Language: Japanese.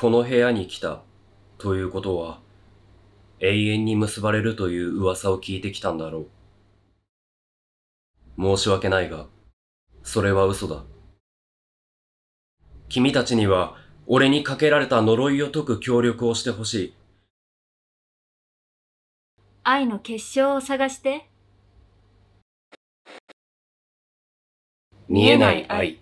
この部屋に来たということは永遠に結ばれるという噂を聞いてきたんだろう。申し訳ないが、それは嘘だ。君たちには俺にかけられた呪いを解く協力をしてほしい。愛の結晶を探して。見えない愛。